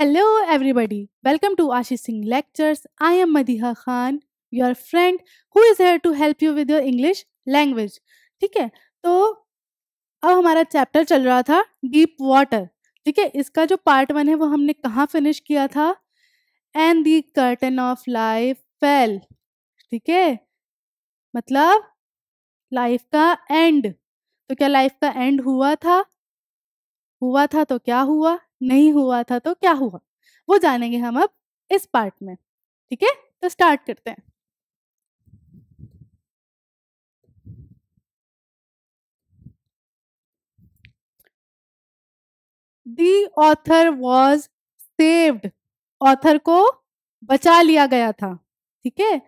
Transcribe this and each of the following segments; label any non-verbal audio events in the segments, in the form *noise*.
Hello, everybody. Welcome to Ashish Singh Lectures. I am Madiha Khan, your friend, who is here to help you with your English language. ठीक है तो अब हमारा chapter चल रहा था डीप वाटर ठीक है इसका जो पार्ट वन है वो हमने कहाँ फिनिश किया था and the curtain of life fell ठीक है मतलब लाइफ का एंड तो क्या लाइफ का एंड हुआ था हुआ था तो क्या हुआ नहीं हुआ था तो क्या हुआ वो जानेंगे हम अब इस पार्ट में ठीक है तो स्टार्ट करते हैं the author was saved author को बचा लिया गया था ठीक है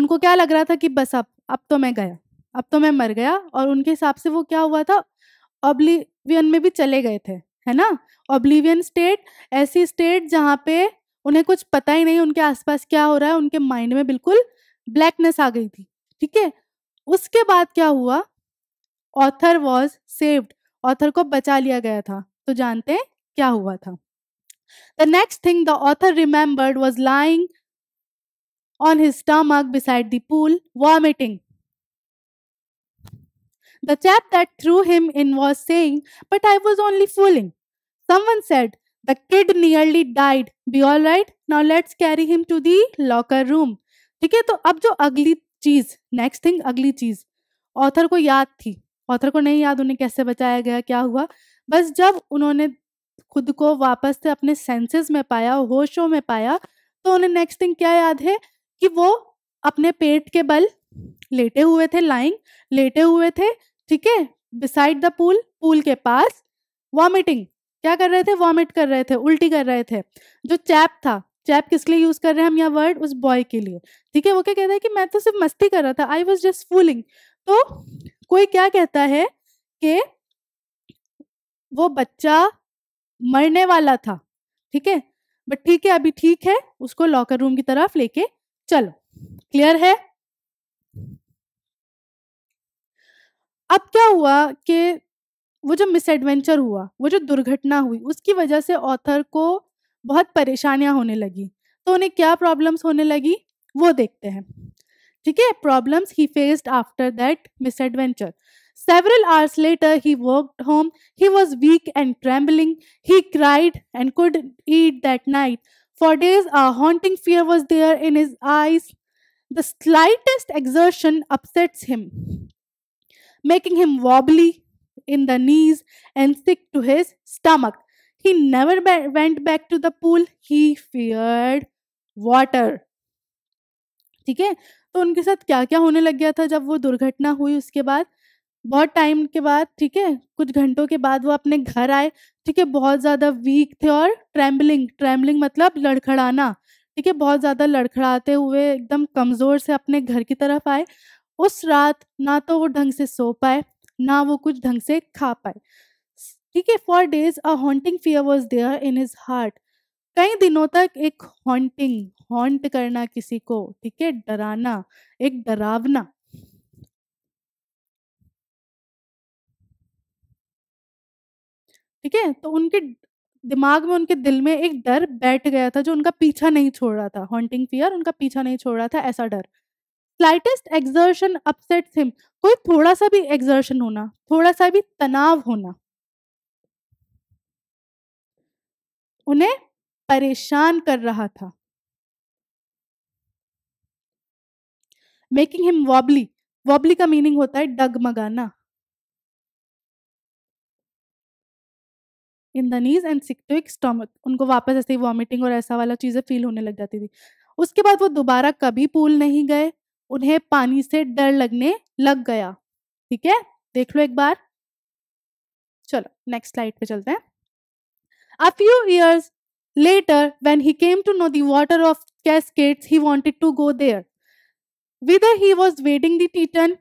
उनको क्या लग रहा था कि बस अब अब तो मैं गया अब तो मैं मर गया और उनके हिसाब से वो क्या हुआ था अब्लिवियन में भी चले गए थे है ना ऑब्लिवियन स्टेट ऐसी स्टेट जहाँ पे उन्हें कुछ पता ही नहीं उनके आसपास क्या हो रहा है उनके माइंड में बिल्कुल ब्लैकनेस आ गई थी ठीक है उसके बाद क्या हुआ ऑथर वॉज सेव्ड ऑथर को बचा लिया गया था तो जानते हैं क्या हुआ था the next thing the author remembered was lying on his stomach beside the pool vomiting The chap that threw him in was saying, But I was only fooling. Someone said, The kid nearly died. Be all right. Now let's carry him to the locker room. ठीक है तो अब जो अगली चीज next thing अगली चीज author को याद थी ऑथर को नहीं याद उन्हें कैसे बचाया गया क्या हुआ बस जब उन्होंने खुद को वापस से अपने सेंसेस में पाया होशों में पाया तो उन्हें नेक्स्ट थिंग क्या याद है कि वो अपने पेट के बल लेटे हुए थे लाइंग लेटे हुए थे ठीक है बिसाइड द पूल पूल के पास वॉमिटिंग क्या कर रहे थे वॉमिट कर रहे थे उल्टी कर रहे थे जो चैप था चैप किस लिए यूज कर रहे हैं हम यह वर्ड उस बॉय के लिए ठीक है वो क्या कहते है कि मैं तो सिर्फ मस्ती कर रहा था आई वॉज जस्ट फूलिंग तो कोई क्या कहता है कि वो बच्चा मरने वाला था ठीक है बट ठीक है अभी ठीक है उसको लॉकर रूम की तरफ लेके चलो क्लियर है अब क्या हुआ कि वो जो मिस एडवेंचर हुआ वो जो दुर्घटना हुई उसकी वजह से ऑथर को बहुत परेशानियां होने लगी तो उन्हें क्या प्रॉब्लम्स होने लगी वो देखते हैं ठीक है problems he faced after that misadventure several hours later he work home he was weak and travelling he cried and could eat that night for days a haunting fear was there in his eyes the slightest exertion upsets him making him wobbly in the knees and sick to his stomach. He never ba- went back to the pool. He feared water. ठीक है तो उनके साथ क्या क्या होने लग गया था जब वो दुर्घटना हुई उसके बाद बहुत टाइम के बाद ठीक है कुछ घंटों के बाद वो अपने घर आए ठीक है बहुत ज़्यादा वीक थे और ट्रैम्बलिंग ट्रैम्बलिंग मतलब लड़खड़ाना ठीक है बहुत ज़्यादा लड़खड़ाते हुए एकदम कमज़ोर से अपने घर की तरफ आए उस रात ना तो वो ढंग से सो पाए ना वो कुछ ढंग से खा पाए ठीक है for days a haunting fear was there in his heart कई दिनों तक एक हॉन्टिंग हॉन्ट करना किसी को ठीक है डराना एक डरावना ठीक है तो उनके दिमाग में उनके दिल में एक डर बैठ गया था जो उनका पीछा नहीं छोड़ रहा था हॉन्टिंग फियर उनका पीछा नहीं छोड़ रहा था ऐसा डर स्लाइटेस्ट एक्सर्शन अपसेट हिम कोई थोड़ा सा भी एक्सर्शन होना थोड़ा सा भी तनाव होना उन्हें परेशान कर रहा था मेकिंग हिम वॉबली वॉबली का मीनिंग होता है डगमगाना इन द नीज एंड एक स्टोमक उनको वापस ऐसे ही वॉमिटिंग और ऐसा वाला चीज़ें फील होने लग जाती थी उसके बाद वो दोबारा कभी पूल नहीं गए उन्हें पानी से डर लगने लग गया ठीक है देख लो एक बार चलो नेक्स्ट स्लाइड पे चलते हैं a few years later when he came to know water of cascades he wanted to go there whether he was wading the Tieton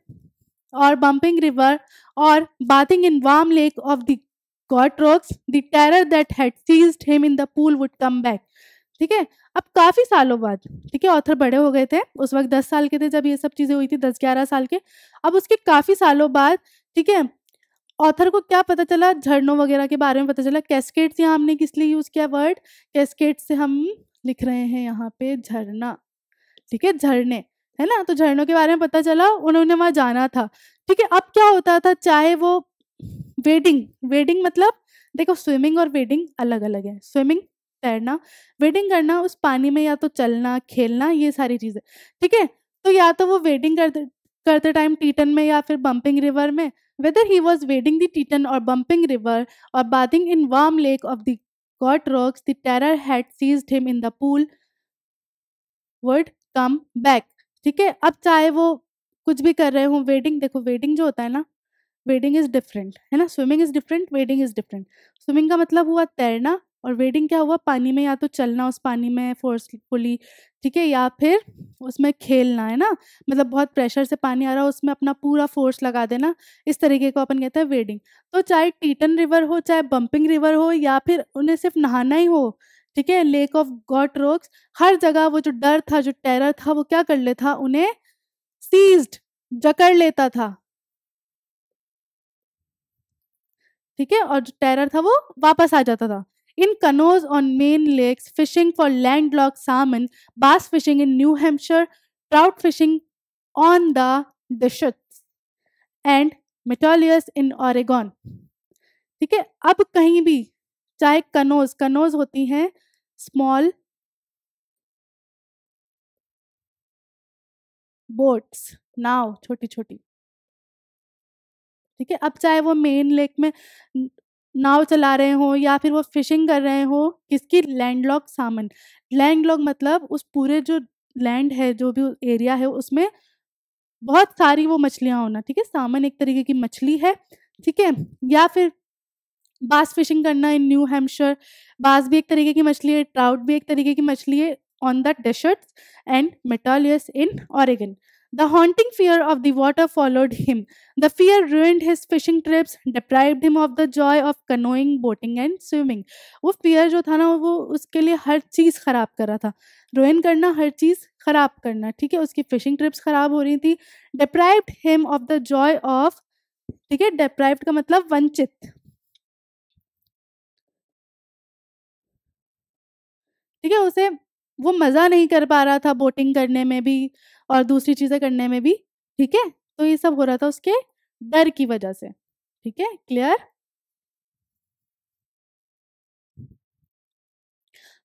और बंपिंग रिवर और bathing in warm lake of the Goat Rocks that had seized him in the pool would come back ठीक है अब काफ़ी सालों बाद ठीक है ऑथर बड़े हो गए थे उस वक्त दस साल के थे जब ये सब चीज़ें हुई थी दस ग्यारह साल के अब उसके काफ़ी सालों बाद ठीक है ऑथर को क्या पता चला झरनों वगैरह के बारे में पता चला कैस्केट्स यहाँ हमने किस लिए यूज़ किया वर्ड कैस्केट से हम लिख रहे हैं यहाँ पे झरना ठीक है झरने है ना तो झरनों के बारे में पता चला उन्होंने वहां जाना था ठीक है अब क्या होता था चाहे वो वेडिंग वेडिंग मतलब देखो स्विमिंग और वेडिंग अलग अलग है स्विमिंग तैरना वेडिंग करना उस पानी में या तो चलना खेलना ये सारी चीज़ें ठीक है तो या तो वो वेडिंग करते करते टाइम टीटन में या फिर बम्पिंग रिवर में whether he was wading the Tieton और बम्पिंग रिवर और bathing in warm lake of the Goat Rocks the terror had seized him in the pool would come back ठीक है अब चाहे वो कुछ भी कर रहे हो वेडिंग देखो वेडिंग जो होता है ना वेडिंग इज डिफरेंट है ना swimming is different wading is different swimming का मतलब हुआ तैरना और वेडिंग क्या हुआ पानी में या तो चलना उस पानी में फोर्सफुली ठीक है या फिर उसमें खेलना है ना मतलब बहुत प्रेशर से पानी आ रहा है उसमें अपना पूरा फोर्स लगा देना इस तरीके को अपन कहते हैं वेडिंग तो चाहे टीटन रिवर हो चाहे बम्पिंग रिवर हो या फिर उन्हें सिर्फ नहाना ही हो ठीक है लेक ऑफ गॉड रोक्स हर जगह वो जो डर था जो टेरर था वो क्या कर लेता उन्हें सीज्ड जकड़ लेता था ठीक है और जो टेरर था वो वापस आ जाता था in canoes on Maine lakes fishing for landlocked salmon bass fishing in New Hampshire trout fishing on the Deschutes and Metolius in Oregon ठीक है अब कहीं भी चाहे कनोज कनोज होती हैं स्मॉल बोट्स नाव छोटी छोटी ठीक है अब चाहे वो मेन लेक में नाव चला रहे हों या फिर वो फिशिंग कर रहे हों किसकी लैंडलॉक सामन लैंडलॉक मतलब उस पूरे जो लैंड है जो भी एरिया है उसमें बहुत सारी वो मछलियाँ होना ठीक है सामन एक तरीके की मछली है ठीक है या फिर बास फिशिंग करना इन न्यू हैम्पशर बास भी एक तरीके की मछली है ट्राउट भी एक तरीके की मछली है on the Deschutes and Metolius in Oregon The haunting fear of the water followed him. The fear ruined his fishing trips, deprived him of the joy of canoeing, boating and swimming. वो fear जो था ना वो उसके लिए हर चीज़ ख़राब कर रहा था रुइन करना हर चीज़ ख़राब करना ठीक है उसकी फिशिंग ट्रिप्स ख़राब हो रही थी deprived him of the joy of ठीक है डिप्राइव्ड का मतलब वंचित ठीक है उसे वो मज़ा नहीं कर पा रहा था बोटिंग करने में भी और दूसरी चीज़ें करने में भी ठीक है तो ये सब हो रहा था उसके डर की वजह से ठीक है clear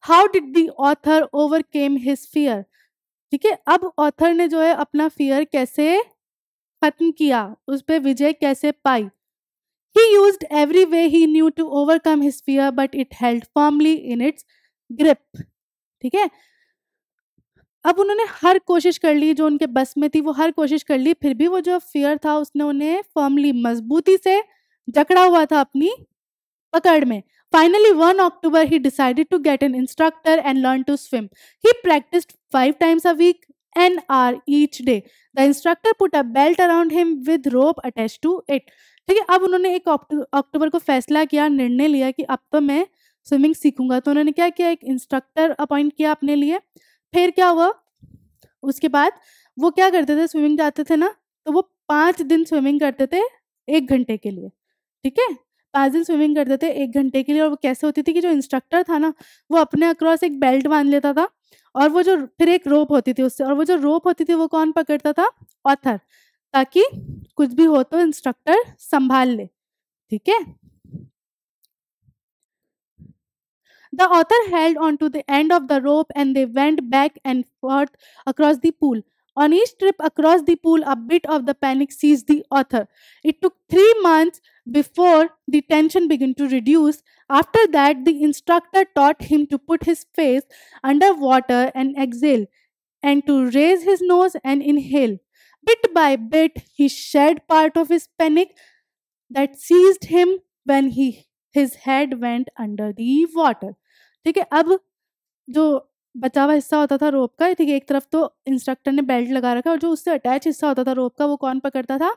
how did the author overcame his fear ठीक है अब ऑथर ने जो है अपना फियर कैसे खत्म किया उस पर विजय कैसे पाई he used every way he knew to overcome his fear but it held formally in its grip ठीक है अब उन्होंने हर कोशिश कर ली जो उनके बस में थी वो हर कोशिश कर ली फिर भी वो जो फियर था उसने उन्हें फर्मली मजबूती से जकड़ा हुआ था अपनी पकड़ में finally one October he decided to get an instructor and learn to swim he practise five times a week an hour each day the instructor put a belt around him with rope attached to it ठीक है अब उन्होंने एक अक्टूबर को फैसला किया निर्णय लिया कि अब तो मैं स्विमिंग सीखूंगा तो उन्होंने क्या किया एक इंस्ट्रक्टर अपॉइंट किया अपने लिए फिर क्या हुआ उसके बाद वो क्या करते थे स्विमिंग जाते थे ना तो वो पाँच दिन स्विमिंग करते थे एक घंटे के लिए ठीक है पाँच दिन स्विमिंग करते थे एक घंटे के लिए और वो कैसे होती थी कि जो इंस्ट्रक्टर था ना वो अपने अक्रॉस एक बेल्ट बांध लेता था और वो जो फिर एक रोप होती थी उससे और वो जो रोप होती थी वो कौन पकड़ता था ऑथर ताकि कुछ भी हो तो इंस्ट्रक्टर संभाल ले ठीक है The author held on to the end of the rope and they went back and forth across the pool. On each trip across the pool, a bit of the panic seized the author. It took three months before the tension began to reduce. After that, the instructor taught him to put his face under water and exhale, and to raise his nose and inhale. Bit by bit, he shed part of his panic that seized him when he, his head went under the water. ठीक है अब जो बचा हुआ हिस्सा होता था रोप का ठीक है एक तरफ तो इंस्ट्रक्टर ने बेल्ट लगा रखा और जो उससे अटैच हिस्सा होता था रोप का वो कौन पकड़ता था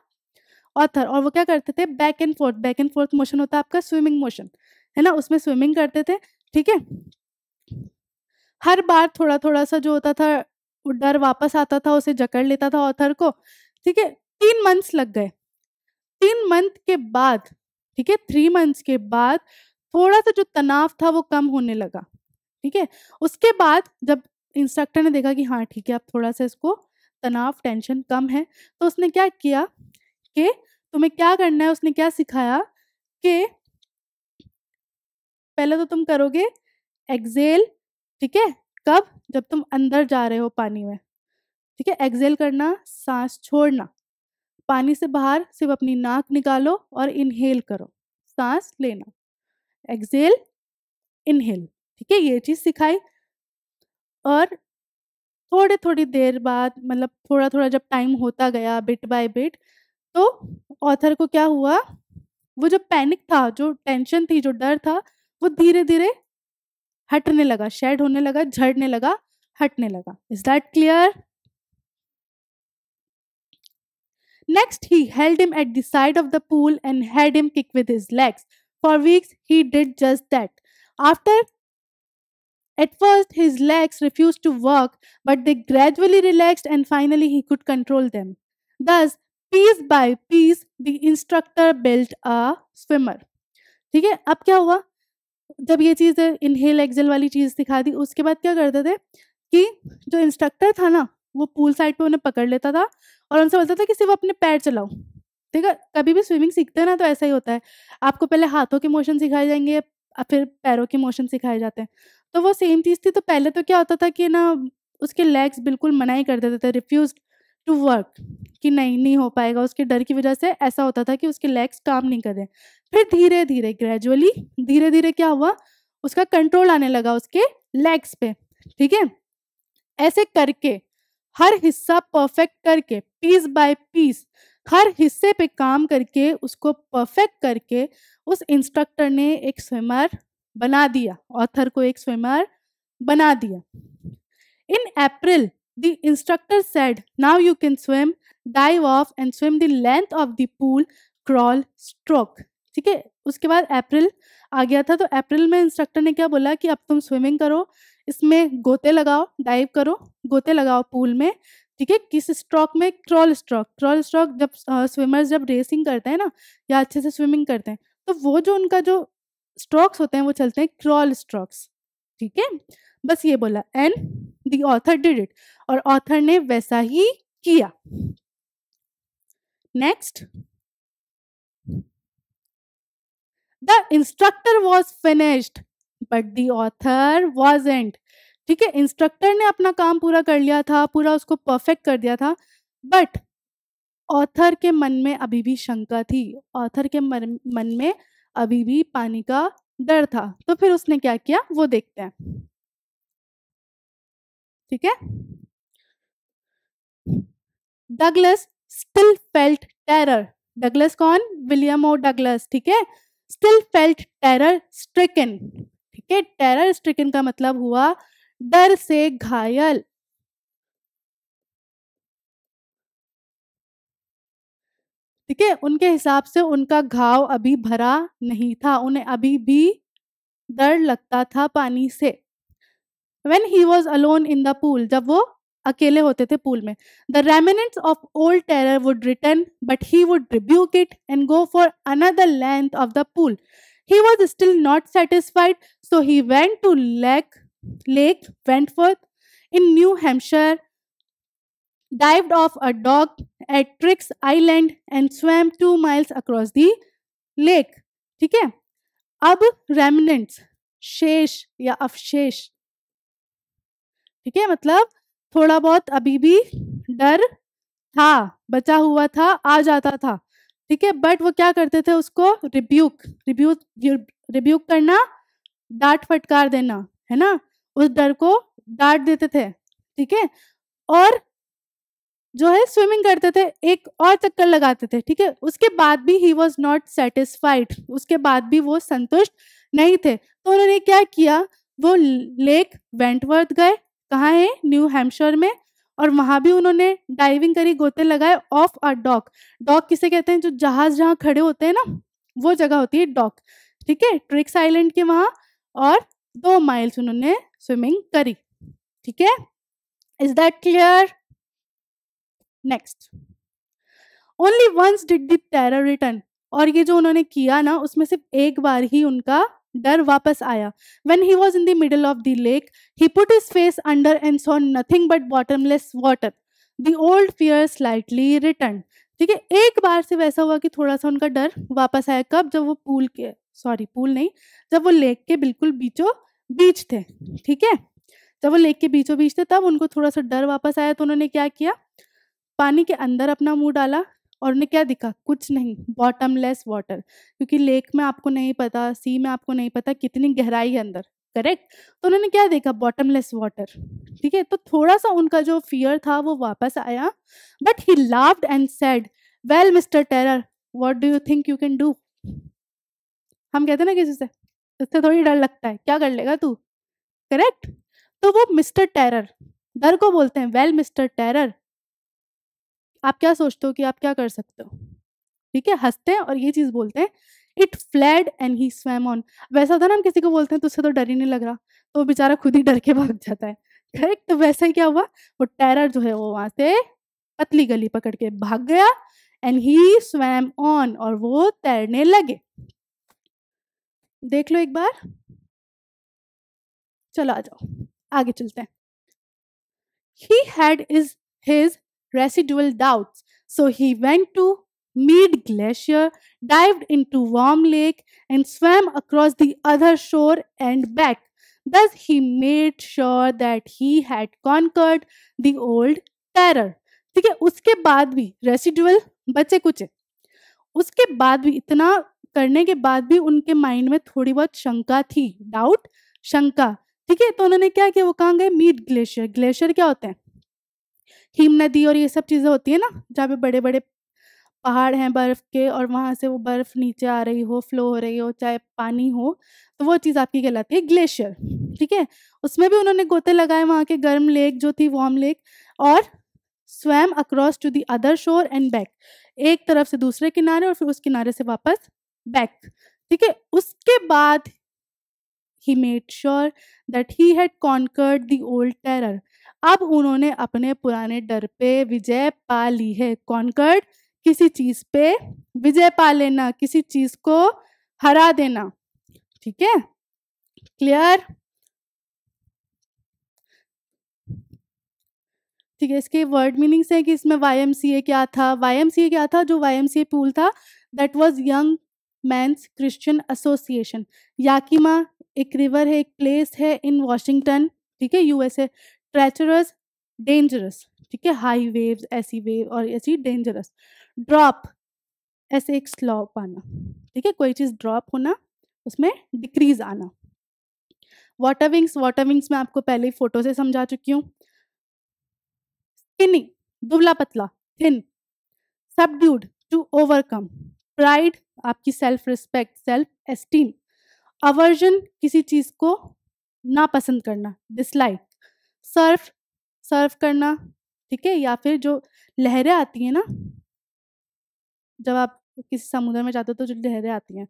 ऑथर और वो क्या करते थे back and forth back and forth motion होता है आपका स्विमिंग मोशन है ना उसमें स्विमिंग करते थे ठीक है हर बार थोड़ा थोड़ा सा जो होता था डर वापस आता था उसे जकड़ लेता था ऑथर को ठीक है तीन मंथ्स लग गए तीन मंथ के बाद ठीक है थ्री मंथ्स के बाद थोड़ा सा जो तनाव था वो कम होने लगा ठीक है उसके बाद जब इंस्ट्रक्टर ने देखा कि हाँ ठीक है अब थोड़ा सा इसको तनाव टेंशन कम है तो उसने क्या किया कि तुम्हें क्या करना है उसने क्या सिखाया कि पहले तो तुम करोगे एक्जेल ठीक है कब जब तुम अंदर जा रहे हो पानी में ठीक है एक्जेल करना सांस छोड़ना पानी से बाहर सिर्फ अपनी नाक निकालो और इनहेल करो सांस लेना एक्सेल इनहेल ठीक है ये चीज़ सिखाई और थोड़े थोड़ी देर बाद मतलब थोड़ा थोड़ा जब टाइम होता गया बिट बाय बिट तो ऑथर को क्या हुआ वो जो पैनिक था जो टेंशन थी जो डर था वो धीरे धीरे हटने लगा शेड होने लगा झड़ने लगा हटने लगा is that clear next he held him at the side of the pool and had him kick with his legs For weeks, he did just that. After at first, his legs refused to work, but they gradually relaxed and finally he could control them. Thus, piece by piece, the instructor built a swimmer. ठीक है अब क्या हुआ जब ये चीज़ inhale exhale वाली चीज़ सिखा दी उसके बाद क्या करते थे कि जो इंस्ट्रक्टर था ना वो पूल साइड पे उन्हें पकड़ लेता था और उनसे बोलता था कि सिर्फ अपने पैर चलाओ देखा कभी भी स्विमिंग सीखते हैं ना तो ऐसा ही होता है आपको पहले हाथों के मोशन सिखाए जाएंगे फिर पैरों के मोशन सिखाए जाते हैं तो वो सेम चीज़ थी तो पहले तो क्या होता था कि ना उसके लेग्स बिल्कुल मना ही कर देते थे रिफ्यूज टू वर्क कि नहीं नहीं हो पाएगा उसके डर की वजह से ऐसा होता था कि उसके लेग्स काम नहीं कर रहे फिर धीरे धीरे ग्रेजुअली धीरे धीरे क्या हुआ उसका कंट्रोल आने लगा उसके लेग्स पे ठीक है ऐसे करके हर हिस्सा परफेक्ट करके पीस बाय पीस हर हिस्से पे काम करके उसको परफेक्ट करके उस इंस्ट्रक्टर ने एक स्विमर बना दिया ऑथर को एक स्विमर बना दिया in April the instructor said now you can swim dive off and swim the length of the pool crawl ठीक है उसके बाद अप्रैल आ गया था तो अप्रैल में इंस्ट्रक्टर ने क्या बोला कि अब तुम स्विमिंग करो इसमें गोते लगाओ डाइव करो गोते लगाओ पूल में ठीक है किस स्ट्रोक में ट्रॉल स्ट्रोक ट्रॉल स्ट्रोक जब स्विमर्स जब रेसिंग करते हैं ना या अच्छे से स्विमिंग करते हैं तो वो जो उनका जो स्ट्रोक्स होते हैं वो चलते हैं क्रॉल स्ट्रोक्स ठीक है बस ये बोला and the author did it और ऑथर ने वैसा ही किया next the instructor was finished but the author was and ठीक है इंस्ट्रक्टर ने अपना काम पूरा कर लिया था पूरा उसको परफेक्ट कर दिया था बट ऑथर के मन में अभी भी शंका थी ऑथर के मन में अभी भी पानी का डर था तो फिर उसने क्या किया वो देखते हैं ठीक है Douglas still felt terror Douglas कौन विलियम ओ डगलस ठीक है स्टिल फेल्ट टेरर स्ट्रिकन ठीक है टेरर स्ट्रिकन का मतलब हुआ डर से घायल ठीक है उनके हिसाब से उनका घाव अभी भरा नहीं था उन्हें अभी भी डर लगता था पानी से when he was alone in the pool जब वो अकेले होते थे पूल में the remnants of old terror would return but he would rebuke it and go for another length of the pool he was still not satisfied so he went to lake lake Wentworth in New Hampshire dived off a dock at Triggs Island and swam two miles across the lake ठीक है अब remnants शेष या अवशेष ठीक है मतलब थोड़ा बहुत अभी भी डर था बचा हुआ था आ जाता था ठीक है बट वो क्या करते थे उसको रिब्यूक रिब्यूक रिब्यूक करना डांट फटकार देना है ना उस डर को डांट देते थे ठीक है और जो है स्विमिंग करते थे एक और चक्कर लगाते थे ठीक है उसके बाद भी ही वॉज नॉट सेटिस्फाइड उसके बाद भी वो संतुष्ट नहीं थे तो उन्होंने क्या किया वो लेक वेंटवर्थ गए कहाँ है न्यू हैम्पशर में और वहां भी उन्होंने डाइविंग करी गोते लगाए ऑफ अ डॉक डॉक किसे कहते हैं जो जहाज जहाँ खड़े होते हैं ना वो जगह होती है डॉक ठीक है ट्रिक्स आइलैंड के वहां और दो माइल्स उन्होंने स्विमिंग करी ठीक है is that clear next only once did the terror return और ये जो उन्होंने किया ना उसमें सिर्फ एक बार ही उनका डर वापस आया when he was in the middle of the lake he put his face under and saw nothing but bottomless water the old fear slightly return ठीक है एक बार सिर्फ ऐसा हुआ कि थोड़ा सा उनका डर वापस आया कब जब वो पूल के सॉरी पूल नहीं जब वो लेक के बिल्कुल बीचों बीच थे ठीक है जब वो लेक के बीचों बीच थे तब उनको थोड़ा सा डर वापस आया तो उन्होंने क्या किया पानी के अंदर अपना मुंह डाला और उन्हें क्या दिखा कुछ नहीं बॉटमलेस वाटर क्योंकि लेक में आपको नहीं पता सी में आपको नहीं पता कितनी गहराई है अंदर करेक्ट तो उन्होंने क्या देखा बॉटमलेस वाटर ठीक है तो थोड़ा सा उनका जो फियर था वो वापस आया but he laughed and said well mister terror what do you think you can do हम कहते ना किसी से उससे थोड़ी डर लगता है क्या कर लेगा तू करेक्ट तो वो मिस्टर टेरर डर को बोलते हैं वेल मिस्टर टेरर आप क्या सोचते हो कि आप क्या कर सकते हो ठीक है हंसते हैं और ये चीज बोलते हैं it fled and he swam on वैसा होता ना हम किसी को बोलते हैं तो उससे तो डर ही नहीं लग रहा तो वो बेचारा खुद ही डर के भाग जाता है करेक्ट तो वैसा ही क्या हुआ वो टेरर जो है वो वहां से पतली गली पकड़ के भाग गया एंड ही स्वैम ऑन और वो तैरने लगे देख लो एक बार चलो आ जाओ आगे चलते हैं he had is his residual doubt so he went to mid glacier dive into warm lake and swam across the other shore and back thus he made sure that he had conquered the old terror ठीक है उसके बाद भी residual बचे कुछ उसके बाद भी इतना करने के बाद भी उनके माइंड में थोड़ी बहुत शंका थी डाउट शंका ठीक है तो उन्होंने क्या किया वो कहाँ गए मीट ग्लेशियर ग्लेशियर क्या होते हैं हिम नदी और ये सब चीज़ें होती है ना जहाँ पे बड़े बड़े पहाड़ हैं बर्फ़ के और वहाँ से वो बर्फ़ नीचे आ रही हो फ्लो हो रही हो चाहे पानी हो तो वो चीज़ आपकी कहलाती है ग्लेशियर ठीक है उसमें भी उन्होंने गोते लगाए वहाँ के गर्म लेक जो थी वार्म लेक और swam across to the other shore and back एक तरफ से दूसरे किनारे और फिर उस किनारे से वापस बैक ठीक है उसके बाद he made sure that he had conquered the old terror अब उन्होंने अपने पुराने डर पे विजय पा ली है कॉन्कर्ड किसी चीज पे विजय पा लेना किसी चीज को हरा देना ठीक है क्लियर ठीक है इसके वर्ड मीनिंग्स है कि इसमें वाई क्या था वाई क्या था जो वाई पूल था that was young men's Christian association Yakima एक रिवर है एक प्लेस है इन वॉशिंगटन ठीक है यूएसए ट्रेचरस डेंजरस ठीक है हाई वेव ऐसी वेव और ऐसी डेंजरस ड्रॉप ऐसे एक स्लॉप आना ठीक है कोई चीज़ ड्रॉप होना उसमें डिक्रीज आना वाटर विंग्स वाटर विंग्स मैं आपको पहले ही फोटो से समझा चुकी हूँ स्किनी दुबला पतला thin subdued to overcome pride आपकी self respect self esteem aversion किसी चीज को ना पसंद करना डिसलाइक सर्फ सर्व करना ठीक है या फिर जो लहरें आती हैं ना जब आप किसी समुद्र में जाते हो तो जो लहरें आती हैं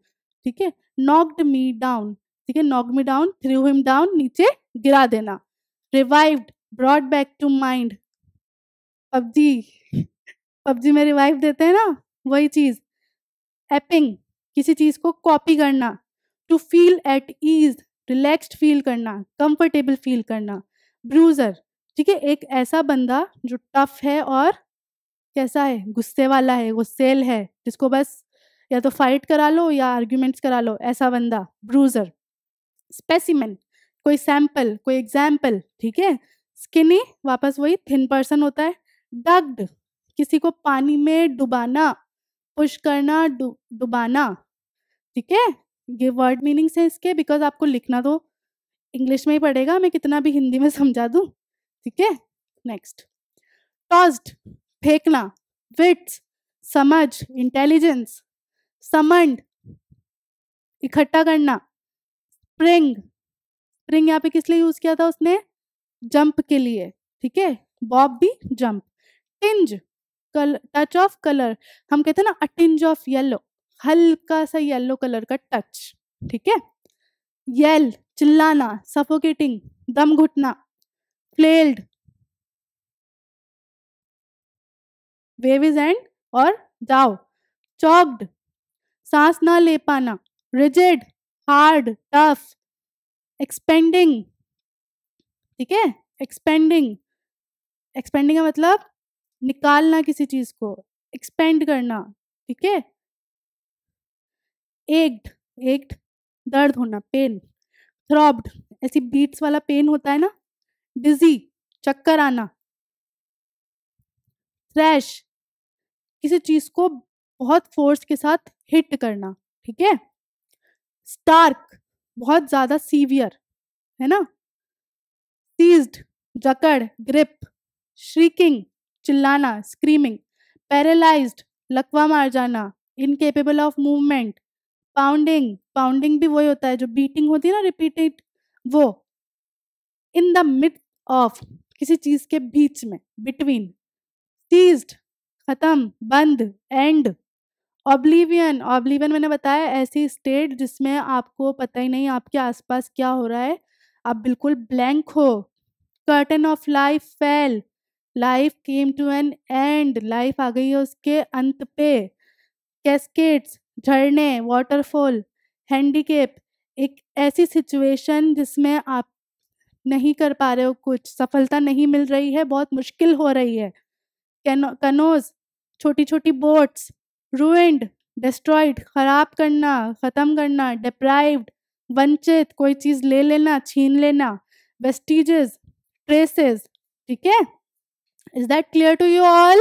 ठीक है नॉकड मी डाउन ठीक है knock me down threw him down नीचे गिरा देना revived brought back to mind PUBG PUBG में रिवाइव देते हैं ना वही चीज एपिंग किसी चीज को कॉपी करना to feel at ease relaxed feel करना कंफर्टेबल फील करना ब्रूजर ठीक है एक ऐसा बंदा जो टफ है और कैसा है गुस्से वाला है गुस्सेल है जिसको बस या तो फाइट करा लो या आर्ग्यूमेंट्स करा लो ऐसा बंदा ब्रूजर स्पेसिमेन कोई सैंपल कोई एग्जाम्पल ठीक है स्किनी वापस वही थिन पर्सन होता है डग्ड किसी को पानी में डुबाना पुश करना डुबाना ठीक है ये वर्ड मीनिंग्स हैं इसके बिकॉज आपको लिखना तो इंग्लिश में ही पड़ेगा मैं कितना भी हिंदी में *laughs* समझा दूँ ठीक है नेक्स्ट टॉस्ड फेंकना विट्स समझ इंटेलिजेंस समंड इकट्ठा करना स्प्रिंग स्प्रिंग यहाँ पे किस लिए यूज किया था उसने जंप के लिए ठीक है बॉब भी jump tinge colour touch of colour हम कहते हैं ना अटिंज ऑफ येलो हल्का सा येलो कलर का टच ठीक है येल चिल्लाना सफोकेटिंग दम घुटना फ्लेल्ड वेविज एंड और जाओ चौकड सांस ना ले पाना रिजिड हार्ड टफ एक्सपेंडिंग ठीक है एक्सपेंडिंग एक्सपेंडिंग का मतलब निकालना किसी चीज को एक्सपेंड करना ठीक है एक्ड एक्ड दर्द होना पेन थ्रॉब्ड ऐसी बीट्स वाला पेन होता है ना डिजी चक्कर आना थ्रैश किसी चीज को बहुत फोर्स के साथ हिट करना ठीक है स्टार्क बहुत ज्यादा सीवियर है ना सीज्ड जकड़ ग्रिप श्रीकिंग चिल्लाना स्क्रीमिंग पैरालाइज लकवा मार जाना incapable of movement pounding pounding भी वही होता है जो बीटिंग होती है ना रिपीटेड वो इन द मिड ऑफ किसी चीज के बीच में बिटवीन सीज्ड खत्म बंद एंड ऑब्लिवियन ऑब्लिवियन मैंने बताया ऐसी स्टेट जिसमें आपको पता ही नहीं आपके आसपास क्या हो रहा है आप बिल्कुल ब्लैंक हो curtain of life fell life came to an end life आ गई है उसके अंत पे कैस्केट्स झरने वाटरफॉल हैंडीकेप एक ऐसी सिचुएशन जिसमें आप नहीं कर पा रहे हो कुछ सफलता नहीं मिल रही है बहुत मुश्किल हो रही है कनो कनोज छोटी छोटी बोट्स रूइंड डिस्ट्रॉयड ख़राब करना ख़त्म करना डिप्राइव्ड वंचित कोई चीज़ ले लेना छीन लेना वेस्टिजेस ट्रेसेस ठीक है Is that clear to you all?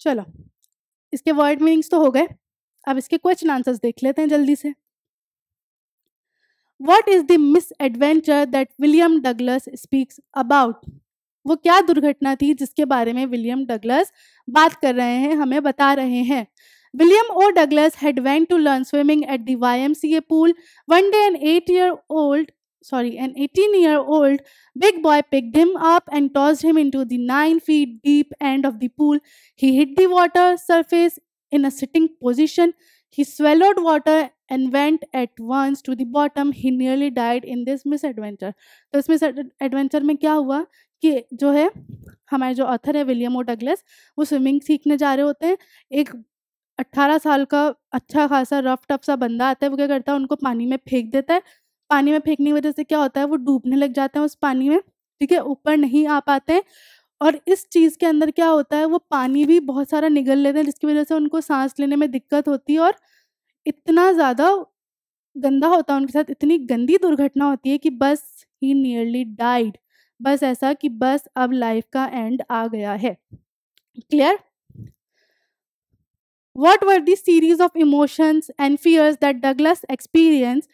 चलो इसके वर्ड मीनिंग्स तो हो गए अब इसके क्वेश्चन आंसर्स देख लेते हैं जल्दी से what is the misadventure that William Douglas speaks about वो क्या दुर्घटना थी जिसके बारे में विलियम डगलस बात कर रहे हैं हमें बता रहे हैं William O. Douglas had went to learn swimming at the YMCA pool. One day, an eight-year-old sorry, an 18-year-old big boy picked him up and tossed him into the 9 feet deep end of the pool. He hit the water surface in a sitting position. He swallowed water and went at once to the bottom. He nearly died in this misadventure. to is misadventure mein kya hua कि जो है हमारे जो author है William O Douglas वो swimming सीखने जा रहे होते हैं एक 18 साल का अच्छा खासा रफ टफ सा बंदा आता है वो क्या करता है उनको पानी में फेंक देता है पानी में फेंकने की वजह से क्या होता है वो डूबने लग जाते हैं उस पानी में ठीक है ऊपर नहीं आ पाते हैं और इस चीज़ के अंदर क्या होता है वो पानी भी बहुत सारा निगल लेते हैं जिसकी वजह से उनको सांस लेने में दिक्कत होती है और इतना ज़्यादा गंदा होता है उनके साथ इतनी गंदी दुर्घटना होती है कि बस ही नियरली डाइड बस ऐसा कि बस अब लाइफ का एंड आ गया है clear what were the of emotions and fears that Douglas experience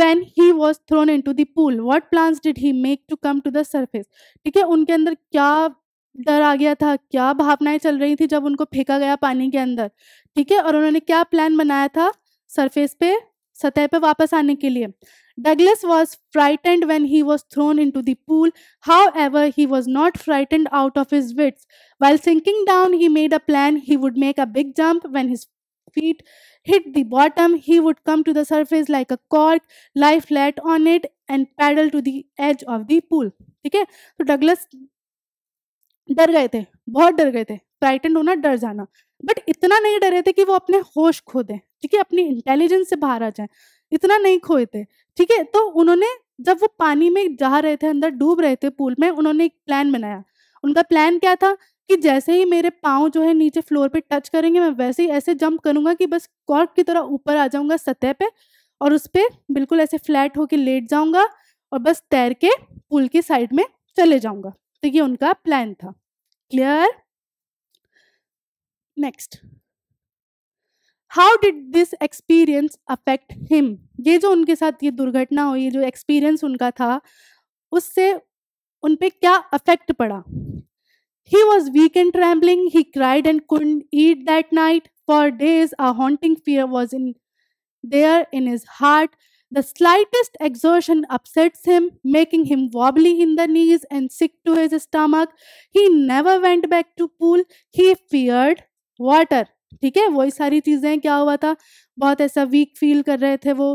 when he was thrown into the pool what plans did he make to come to the surface ठीक है उनके अंदर क्या डर आ गया था क्या भावनाएं चल रही थी जब उनको फेंका गया पानी के अंदर ठीक है और उन्होंने क्या प्लान बनाया था सरफेस पे सतह पे वापस आने के लिए Douglas was frightened when he was thrown into pool however he was not frightened out of his wits while sinking down he made a plan he would make a big jump when his feet hit the bottom, he would come to the surface like a cork, lie flat on it, and paddle to the edge of the pool. ठीक है तो Douglas डर गए थे बहुत डर गए थे फ्राइटेंड होना डर जाना बट इतना नहीं डरे थे कि वो अपने होश खो दें ठीक है अपनी इंटेलिजेंस से बाहर आ जाए इतना नहीं खोए थे ठीक है तो उन्होंने जब वो पानी में जा रहे थे अंदर डूब रहे थे पूल में उन्होंने एक प्लान बनाया उनका प्लान क्या था कि जैसे ही मेरे पाँव जो है नीचे फ्लोर पे टच करेंगे मैं वैसे ही ऐसे जंप करूँगा कि बस कॉर्क की तरह ऊपर आ जाऊँगा सतह पे और उस पर बिल्कुल ऐसे फ्लैट होके लेट जाऊँगा और बस तैर के पुल की साइड में चले जाऊँगा तो ये उनका प्लान था clear next how did this experience affect him ये जो उनके साथ ये दुर्घटना हुई जो एक्सपीरियंस उनका था उससे उन पर क्या अफेक्ट पड़ा He was weak and trembling. He cried and couldn't eat that night. For days, a haunting fear was in there in his heart. The slightest exertion upsets him, making him wobbly in the knees and sick to his stomach. He never went back to pool. He feared water. ठीक है वही सारी चीज़ें क्या हुआ था बहुत ऐसा वीक फील कर रहे थे वो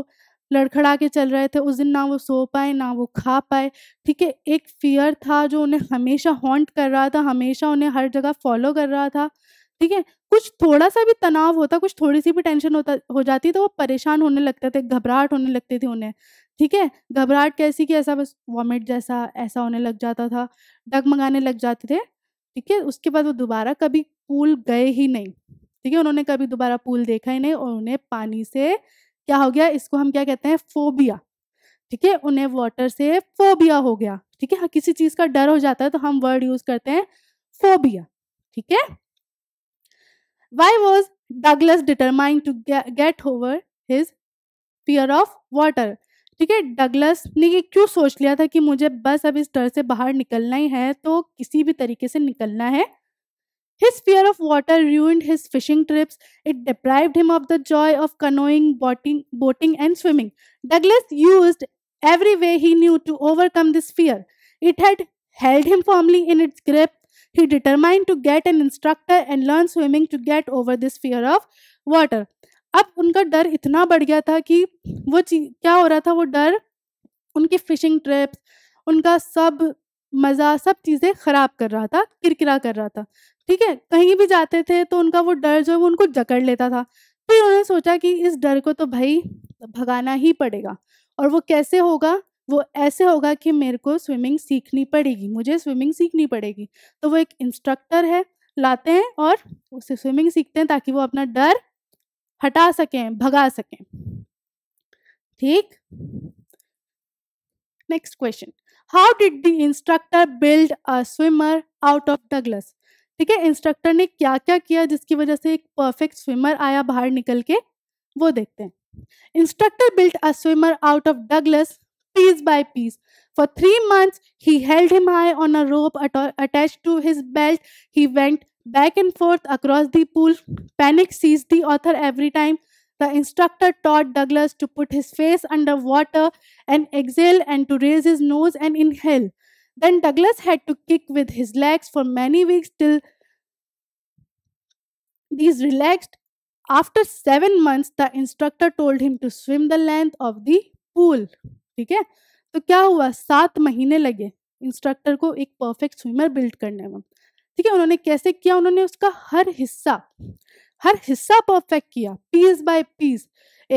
लड़खड़ा के चल रहे थे उस दिन ना वो सो पाए ना वो खा पाए ठीक है एक फियर था जो उन्हें हमेशा हॉन्ट कर रहा था हमेशा उन्हें हर जगह फॉलो कर रहा था ठीक है कुछ थोड़ा सा भी तनाव होता कुछ थोड़ी सी भी टेंशन होता हो जाती तो वो परेशान होने लगते थे घबराहट होने लगती थी उन्हें ठीक है घबराहट कैसी कि ऐसा बस वॉमिट जैसा ऐसा होने लग जाता था डगमगाने लग जाते थे ठीक है उसके बाद वो दोबारा कभी पूल गए ही नहीं ठीक है उन्होंने कभी दोबारा पूल देखा ही नहीं और उन्हें पानी से क्या हो गया इसको हम क्या कहते हैं फोबिया ठीक है उन्हें वाटर से फोबिया हो गया ठीक है किसी चीज का डर हो जाता है तो हम वर्ड यूज करते हैं फोबिया ठीक है why was Douglas determined to get over his fear of water ठीक है डगलस ने ये क्यों सोच लिया था कि मुझे बस अब इस डर से बाहर निकलना ही है तो किसी भी तरीके से निकलना है His fear of water ruined his fishing trips. It deprived him of the joy of canoeing, boating, boating and swimming. Douglas used every way he knew to overcome this fear. It had held him firmly in its grip. He determined to get an instructor and learn swimming to get over this fear of water. अब उनका डर इतना बढ़ गया था कि वो क्या हो रहा था वो डर उनकी फिशिंग ट्रिप्स उनका सब मज़ा सब चीज़ें ख़राब कर रहा था किरकिरा कर रहा था ठीक है कहीं भी जाते थे तो उनका वो डर जो है वो उनको जकड़ लेता था फिर उन्होंने सोचा कि इस डर को तो भाई भगाना ही पड़ेगा और वो कैसे होगा वो ऐसे होगा कि मेरे को स्विमिंग सीखनी पड़ेगी मुझे स्विमिंग सीखनी पड़ेगी तो वो एक इंस्ट्रक्टर है लाते हैं और उसे स्विमिंग सीखते हैं ताकि वो अपना डर हटा सकें भगा सकें ठीक next question how did the instructor build a swimmer out of Douglas ठीक है इंस्ट्रक्टर ने क्या क्या किया जिसकी वजह से एक परफेक्ट स्विमर आया बाहर निकल के वो देखते हैं instructor built a swimmer out of Douglas piece by piece for three months he held him high on a rope attached to his belt he went back and forth across the pool panic seize the author every time the instructor taught Douglas to put his face under water and exhale and to raise his nose and inhale Then Douglas had to kick with his legs for many weeks till these relaxed. After 7 months, the instructor told him to swim the length of the pool. ठीक है तो क्या हुआ सात महीने लगे instructor को एक परफेक्ट स्विमर बिल्ड करने में ठीक है उन्होंने कैसे किया उन्होंने उसका हर हिस्सा हर हिस्सा परफेक्ट किया पीस बाय पीस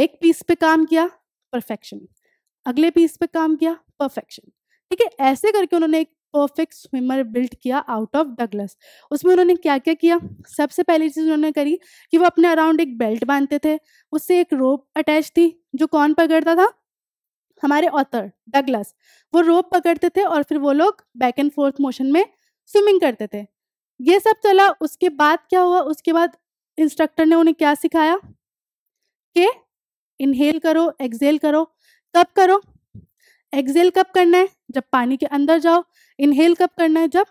एक पीस पे काम किया परफेक्शन अगले पीस पे काम किया परफेक्शन ठीक है ऐसे करके उन्होंने एक परफेक्ट स्विमर बिल्ड किया आउट ऑफ डगलस उसमें उन्होंने क्या क्या किया सबसे पहली चीज़ उन्होंने करी कि वो अपने अराउंड एक बेल्ट बांधते थे उससे एक रोप अटैच थी जो कौन पकड़ता था हमारे ऑथर डगलस वो रोप पकड़ते थे और फिर वो लोग बैक एंड फोर्थ मोशन में स्विमिंग करते थे ये सब चला उसके बाद क्या हुआ उसके बाद इंस्ट्रक्टर ने उन्हें क्या सिखाया कि इनहेल करो एक्सेल करो कब करो एक्सेल कब करना है जब पानी के अंदर जाओ इनहेल कब करना है जब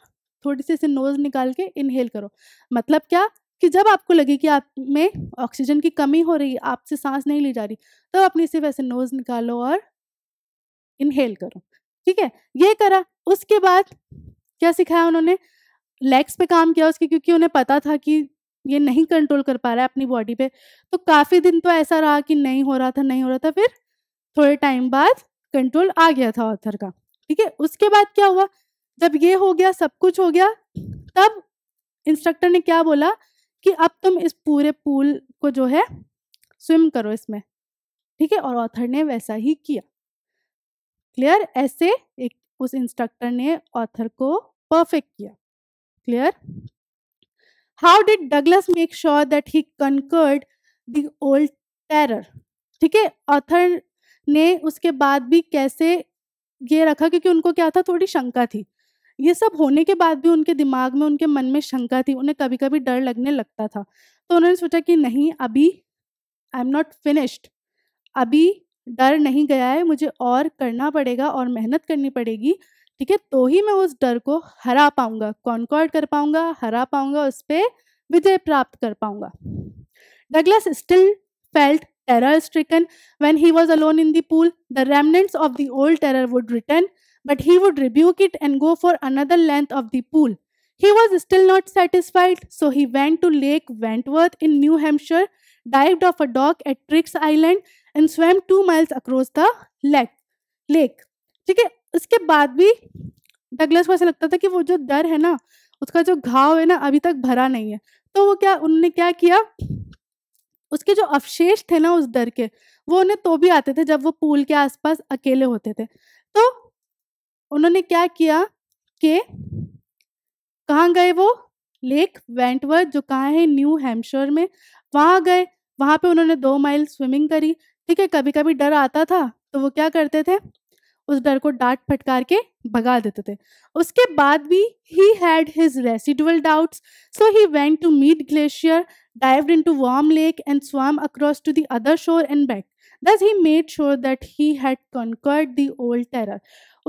थोड़ी सी नोज निकाल के इनहेल करो मतलब क्या कि जब आपको लगे कि आप में ऑक्सीजन की कमी हो रही है आपसे सांस नहीं ली जा रही तब तो अपनी सिर्फ ऐसे नोज निकालो और इनहेल करो ठीक है ये करा उसके बाद क्या सिखाया उन्होंने लेग्स पे काम किया उसके क्योंकि उन्हें पता था कि ये नहीं कंट्रोल कर पा रहा है अपनी बॉडी पे तो काफ़ी दिन तो ऐसा रहा कि नहीं हो रहा था नहीं हो रहा था फिर थोड़े टाइम बाद कंट्रोल आ गया था ऑथर का ठीक है उसके बाद क्या हुआ जब ये हो गया सब कुछ हो गया तब इंस्ट्रक्टर ने क्या बोला कि अब तुम इस पूरे पूल को जो है स्विम करो इसमें ठीक है और ऑथर ने वैसा ही किया क्लियर ऐसे एक उस इंस्ट्रक्टर ने ऑथर को परफेक्ट किया clear how did Douglas make sure that he conquered the old terror ठीक है ऑथर ने उसके बाद भी कैसे ये रखा क्योंकि उनको क्या था थोड़ी शंका थी ये सब होने के बाद भी उनके दिमाग में उनके मन में शंका थी उन्हें कभी कभी डर लगने लगता था तो उन्होंने सोचा कि नहीं अभी आई एम नॉट फिनिश्ड अभी डर नहीं गया है मुझे और करना पड़ेगा और मेहनत करनी पड़ेगी ठीक है तो ही मैं उस डर को हरा पाऊंगा कॉन्कॉर्ड कर पाऊंगा हरा पाऊंगा उस पर विजय प्राप्त कर पाऊंगा Douglas still felt terror stricken when he was alone in the pool, the remnants of the old terror would return, but he would rebuke it and go for another length of the pool. He was still not satisfied, so he went to Lake Wentworth in New Hampshire, dived off a dock at Tricks Island, and swam two miles across the lake. lake. ठीक है उसके बाद भी Douglas को ऐसा लगता था कि वो जो डर है ना उसका जो घाव है ना अभी तक भरा नहीं है तो वो क्या उन्होंने क्या किया उसके जो अवशेष थे ना उस डर के वो उन्हें तो भी आते थे जब वो पूल के आसपास अकेले होते थे तो उन्होंने क्या किया कि कहाँ गए वो लेक वेंटवर्थ जो कहाँ है न्यू हैम्पशर में वहाँ गए वहाँ पे उन्होंने दो माइल स्विमिंग करी ठीक है कभी कभी डर आता था तो वो क्या करते थे उस डर को डांट फटकार के भगा देते थे उसके बाद भी he had his residual doubts so he went to Meade Glacier dived into Warm Lake, and swam across to the other shore and back. Thus he made sure that he had conquered the old terror.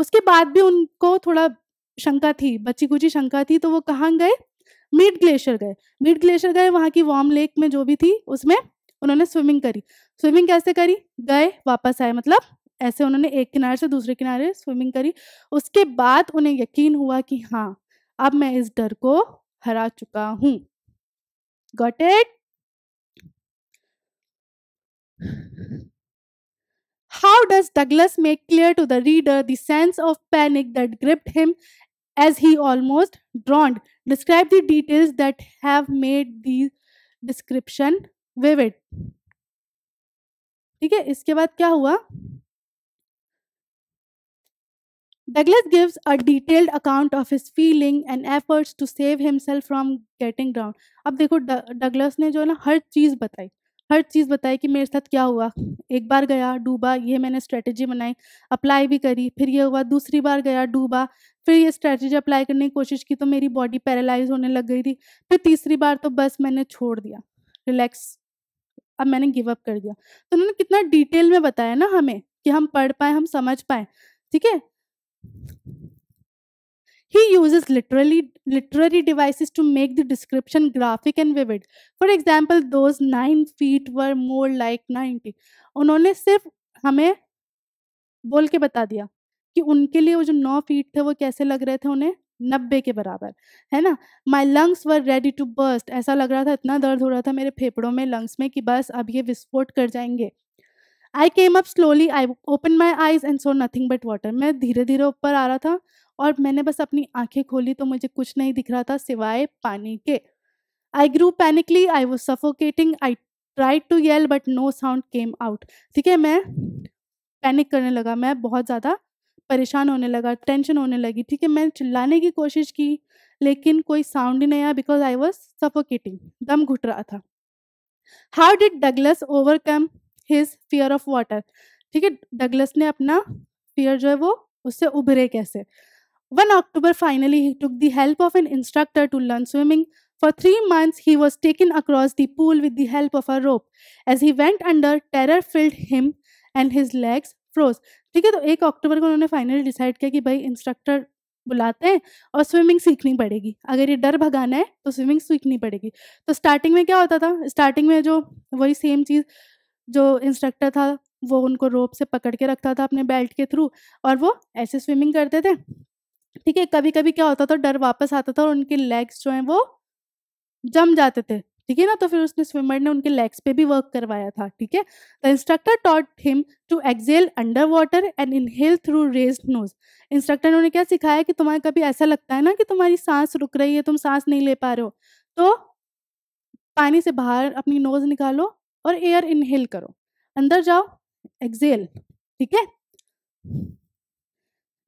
uske baad bhi unko thoda shanka thi bachi kuchi shanka thi to wo kahan gaye mid glacier gaye mid glacier gaye wahan ki warm lake mein jo bhi thi usme उन्होंने swimming करी swimming कैसे करी गए वापस आए मतलब ऐसे उन्होंने एक किनारे से दूसरे किनारे स्विमिंग करी उसके बाद उन्हें यकीन हुआ कि हाँ अब मैं इस डर को हरा चुका हूँ Got it? How does Douglas make clear to the reader the sense of panic that gripped him as he almost drowned? Describe the details that have made the description vivid. ठीक है इसके बाद क्या हुआ Douglas gives a detailed account of his feeling and efforts to save himself from getting drowned. अब देखो Douglas ने जो है ना हर चीज़ बताई हर चीज़ बताई कि मेरे साथ क्या हुआ एक बार गया डूबा ये मैंने स्ट्रेटजी बनाई अप्लाई भी करी फिर ये हुआ दूसरी बार गया डूबा फिर ये स्ट्रेटजी अप्लाई करने की कोशिश की तो मेरी बॉडी पैरालाइज होने लग गई थी फिर तीसरी बार तो बस मैंने छोड़ दिया रिलैक्स अब मैंने गिव अप कर दिया तो उन्होंने कितना डिटेल में बताया ना हमें कि हम पढ़ पाए हम समझ पाए ठीक है He uses literally literary devices to make the description graphic and vivid. For example, those nine feet were more like ninety. उन्होंने सिर्फ हमें बोल के बता दिया कि उनके लिए वो जो 9 फीट थे वो कैसे लग रहे थे उन्हें 90 के बराबर है ना my lungs were ready to burst ऐसा लग रहा था इतना दर्द हो रहा था मेरे फेफड़ों में लंग्स में कि बस अब ये विस्फोट कर जाएंगे I came up slowly I open my eyes and saw nothing but water मैं धीरे धीरे ऊपर आ रहा था और मैंने बस अपनी आंखें खोली तो मुझे कुछ नहीं दिख रहा था सिवाय पानी के I grew panicky I was suffocating I tried to yell but no sound came out ठीक है मैं पैनिक करने लगा मैं बहुत ज़्यादा परेशान होने लगा टेंशन होने लगी ठीक है मैं चिल्लाने की कोशिश की लेकिन कोई साउंड ही नहीं आया बिकॉज आई वॉज सफोकेटिंग दम घुट रहा था how did Douglas overcome his fear of water ठीक है डगलस ने अपना फियर जो है वो उससे उभरे कैसे one October finally he took the help of an instructor to learn swimming for three months he was taken across the pool with the help of a rope as he went under terror filled him and his legs froze ठीक है तो एक अक्टूबर को उन्होंने finally decide किया कि भाई instructor बुलाते हैं और स्विमिंग सीखनी पड़ेगी अगर ये डर भगाना है तो स्विमिंग सीखनी पड़ेगी तो स्टार्टिंग में क्या होता था स्टार्टिंग में जो वही सेम चीज़ जो इंस्ट्रक्टर था वो उनको रोप से पकड़ के रखता था अपने बेल्ट के थ्रू और वो ऐसे स्विमिंग करते थे ठीक है कभी कभी क्या होता था डर वापस आता था और उनके लेग्स जो हैं वो जम जाते थे ठीक है ना तो फिर उसने स्विमर ने उनके लेग्स पे भी वर्क करवाया था ठीक है the instructor taught him to exhale under water and inhale through raise nose instructor ने उन्हें क्या सिखाया कि तुम्हें कभी ऐसा लगता है ना कि तुम्हारी सांस रुक रही है तुम सांस नहीं ले पा रहे हो तो पानी से बाहर अपनी नोज निकालो और एयर इनहेल करो अंदर जाओ एक्सेल हाँ। ठीक है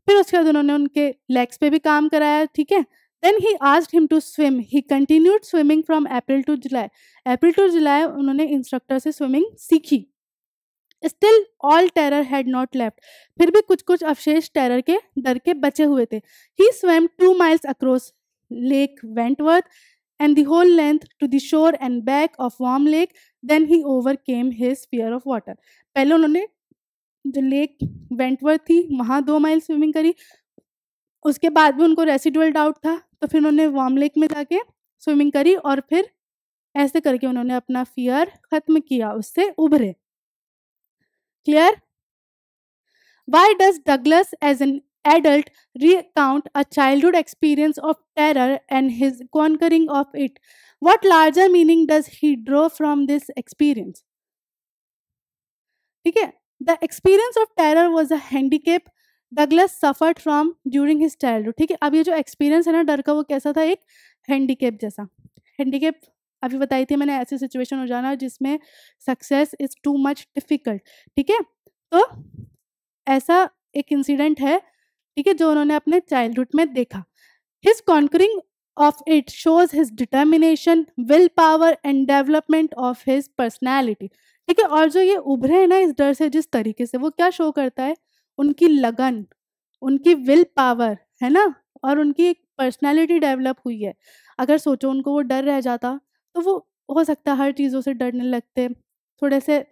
फिर उसके बाद उन्होंने उनके लेग्स पे भी काम कराया ठीक है then he asked him to swim he continued swimming from April to July April to July उन्होंने इंस्ट्रक्टर से स्विमिंग सीखी still all terror had not left फिर भी कुछ कुछ अवशेष टेरर के डर के बचे हुए थे he swam two miles across lake Wentworth and the whole length to the shore and back of Warm Lake then he overcame his fear of water पहले उन्होंने जो लेक वेंटवर थी वहाँ दो माइल स्विमिंग करी उसके बाद भी उनको रेसिडुअल डाउट था तो फिर उन्होंने वार्म लेक में जाके स्विमिंग करी और फिर ऐसे करके उन्होंने अपना फियर खत्म किया उससे उभरे clear why does Douglas as an adult adult a childhood experience of terror and his conquering of it what larger meaning does he draw from this experience ठीक है the experience of terror was a handicap Douglas suffered from during his childhood ठीक है अब ये जो experience है ना डर का वो कैसा था एक हैंडीकेप जैसा हैंडीकेप अभी बताई थी मैंने ऐसी सिचुएशन हो जाना जिसमें success is too much difficult ठीक है तो ऐसा एक इंसिडेंट है ठीक है जो उन्होंने अपने चाइल्डहुड में देखा his conquering of it shows his determination will power and development of his personality ठीक है और जो ये उभरे हैं ना इस डर से जिस तरीके से वो क्या शो करता है उनकी लगन उनकी विल पावर है ना और उनकी एक पर्सनैलिटी डेवलप हुई है अगर सोचो उनको वो डर रह जाता तो वो हो सकता है हर चीज़ों से डरने लगते थोड़े से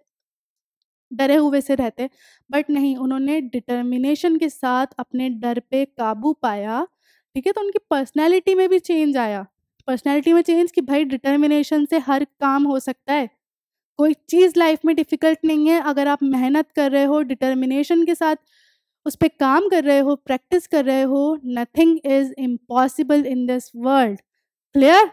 डरे हुए से रहते बट नहीं उन्होंने डिटर्मिनेशन के साथ अपने डर पे काबू पाया ठीक है तो उनकी पर्सनैलिटी में भी चेंज आया पर्सनैलिटी में चेंज कि भाई डिटर्मिनेशन से हर काम हो सकता है कोई चीज़ लाइफ में डिफ़िकल्ट नहीं है अगर आप मेहनत कर रहे हो डिटर्मिनेशन के साथ उस पर काम कर रहे हो प्रैक्टिस कर रहे हो nothing is impossible in this world clear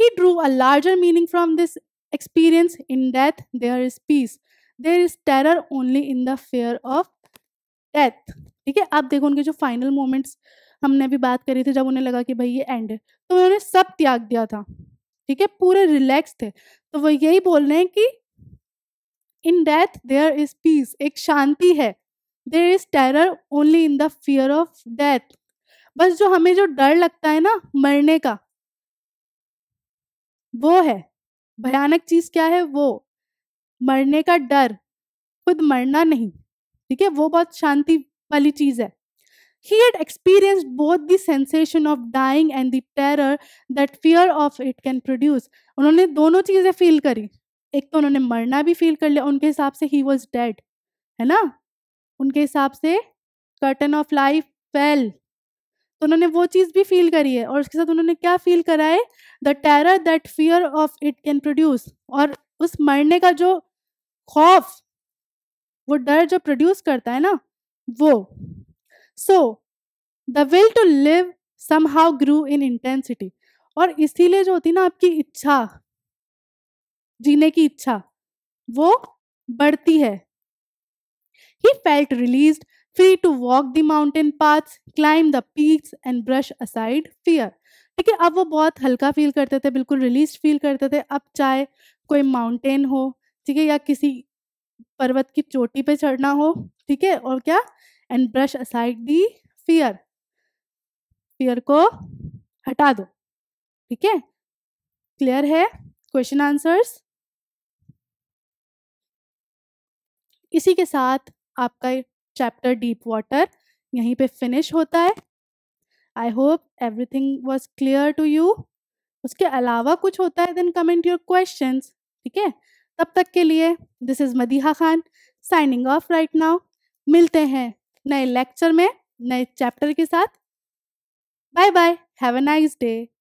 he drew a larger meaning from this experience. In death, there is peace. There is terror only in the fear of death ठीक है आप देखो उनके जो फाइनल मोमेंट्स हमने अभी बात करी थी जब उन्हें लगा कि भाई ये एंड है तो उन्होंने सब त्याग दिया था ठीक है पूरे रिलैक्स थे तो वो यही बोल रहे हैं कि in death there is peace एक शांति है there is terror only in the fear of death बस जो हमें जो डर लगता है ना मरने का वो है भयानक चीज क्या है वो मरने का डर खुद मरना नहीं ठीक है वो बहुत शांति वाली चीज है he had experience both the sensation of dying and the terror that fear of it can produce उन्होंने दोनों चीजें फील करी एक तो उन्होंने मरना भी फील कर लिया उनके हिसाब से ही वॉज डेड है ना उनके हिसाब से कर्टन ऑफ लाइफ फेल तो उन्होंने वो चीज़ भी फील करी है और उसके साथ उन्होंने क्या फील करा है the terror that fear of it can produce और उस मरने का जो खौफ वो डर जो प्रोड्यूस करता है ना वो so the will to live somehow grew in intensity और इसीलिए जो होती ना आपकी इच्छा जीने की इच्छा वो बढ़ती है he felt release free to walk the mountain path climb the peaks and brush aside fear ठीक है अब वो बहुत हल्का फील करते थे बिल्कुल रिलीज फील करते थे अब चाहे कोई माउंटेन हो ठीक है या किसी पर्वत की चोटी पे चढ़ना हो ठीक है और क्या and brush aside the fear fear को हटा दो ठीक है क्लियर है क्वेश्चन आंसर्स इसी के साथ आपका चैप्टर डीप वाटर यहीं पे फिनिश होता है I hope everything was clear to you उसके अलावा कुछ होता है देन कमेंट योर क्वेश्चन ठीक है तब तक के लिए this is Madiha Khan signing off right now मिलते हैं नए लेक्चर में नए चैप्टर के साथ bye bye have a nice day